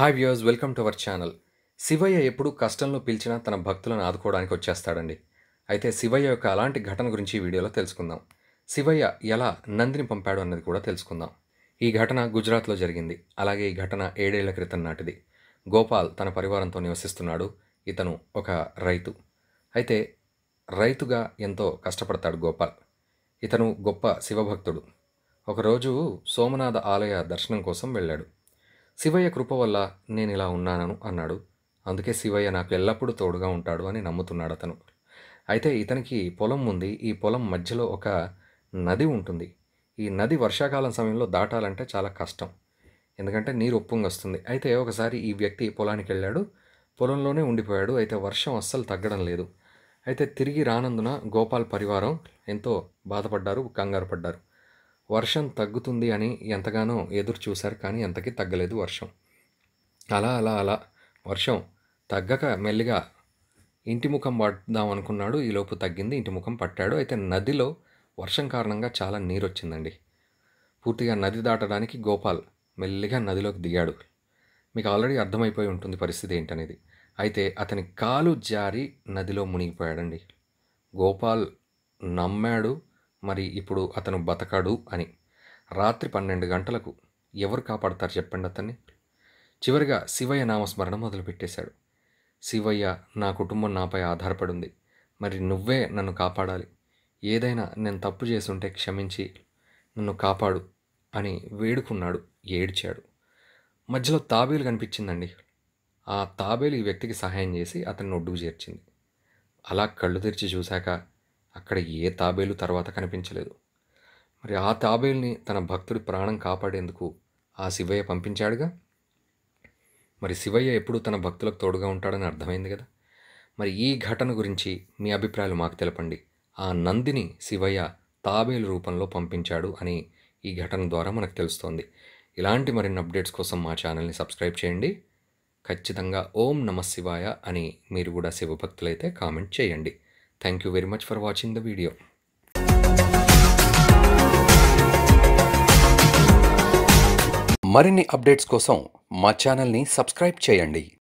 hi viewers welcome to our channel Shivayya ఎప్పుడు కష్టంలో పిలిచినా తన భక్తులను ఆదుకోవడానికి వచ్చేస్తాడండి అయితే శివయ్య యొక్క అలాంటి ఘటన గురించి ఈ వీడియోలో తెలుసుకుందాం శివయ్య ఎలా నందిని పంపాడు అన్నది కూడా తెలుసుకుందాం ఈ ఘటన గుజరాత్లో జరిగింది అలాగే ఈ ఘటన ఏడేళ్ల క్రితం నాటిది గోపాల్ తన పరివారంతో నివసిస్తున్నాడు ఇతను ఒక రైతు అయితే రైతుగా ఎంతో కష్టపడతాడు గోపాల్ ఇతను గొప్ప శివభక్తుడు ఒకరోజు సోమనాథ ఆలయ దర్శనం కోసం వెళ్ళాడు శివయ్య కృప వల్ల నేను ఇలా ఉన్నానను అన్నాడు అందుకే శివయ్య నాకు ఎల్లప్పుడూ తోడుగా ఉంటాడు అని నమ్ముతున్నాడు అతను అయితే ఇతనికి పొలం ఉంది ఈ పొలం మధ్యలో ఒక నది ఉంటుంది ఈ నది వర్షాకాలం సమయంలో దాటాలంటే చాలా కష్టం ఎందుకంటే నీరు ఉప్పొంగొస్తుంది అయితే ఒకసారి ఈ వ్యక్తి పొలానికి వెళ్ళాడు పొలంలోనే ఉండిపోయాడు అయితే వర్షం అస్సలు తగ్గడం లేదు అయితే తిరిగి రానందున గోపాల్ పరివారం ఎంతో బాధపడ్డారు కంగారు పడ్డారు వర్షం తగ్గుతుంది అని ఎంతగానో ఎదురు చూశారు కానీ ఎంతకీ తగ్గలేదు వర్షం అలా అలా అలా వర్షం తగ్గక మెల్లిగా ఇంటి ముఖం పడదాం అనుకున్నాడు ఈలోపు తగ్గింది ఇంటి ముఖం పట్టాడు అయితే నదిలో వర్షం కారణంగా చాలా నీరు వచ్చిందండి పూర్తిగా నది దాటడానికి గోపాల్ మెల్లిగా నదిలోకి దిగాడు మీకు ఆల్రెడీ అర్థమైపోయి ఉంటుంది పరిస్థితి ఏంటనేది అయితే అతని కాలు జారి నదిలో మునిగిపోయాడండి గోపాల్ నమ్మాడు మరి ఇప్పుడు అతను బతకడు అని రాత్రి పన్నెండు గంటలకు ఎవరు కాపాడతారు చెప్పండి అతన్ని చివరిగా శివయ్య నామస్మరణ మొదలుపెట్టేశాడు శివయ్య నా కుటుంబం నాపై ఆధారపడి ఉంది మరి నువ్వే నన్ను కాపాడాలి ఏదైనా నేను తప్పు చేసుంటే క్షమించి నన్ను కాపాడు అని వేడుకున్నాడు ఏడ్చాడు మధ్యలో తాబేలు కనిపించిందండి ఆ తాబేలు ఈ వ్యక్తికి సహాయం చేసి అతన్ని ఒడ్డుకు చేర్చింది అలా కళ్ళు తెరిచి చూశాక అక్కడ ఏ తాబేలు తర్వాత కనిపించలేదు మరి ఆ తాబేల్ని తన భక్తుడి ప్రాణం కాపాడేందుకు ఆ శివయ్య పంపించాడుగా మరి శివయ్య ఎప్పుడూ తన భక్తులకు తోడుగా ఉంటాడని అర్థమైంది కదా మరి ఈ ఘటన గురించి మీ అభిప్రాయాలు మాకు తెలపండి ఆ నందిని శివయ్య తాబేలు రూపంలో పంపించాడు అని ఈ ఘటన ద్వారా మనకు తెలుస్తోంది ఇలాంటి మరిన్ని అప్డేట్స్ కోసం మా ఛానల్ని సబ్స్క్రైబ్ చేయండి ఖచ్చితంగా ఓం నమ శివాయ అని మీరు కూడా శివభక్తులైతే కామెంట్ చేయండి thank you very much for watching the video మరిన్ని అప్డేట్స్ కోసం మా ఛానల్ని సబ్స్క్రైబ్ చేయండి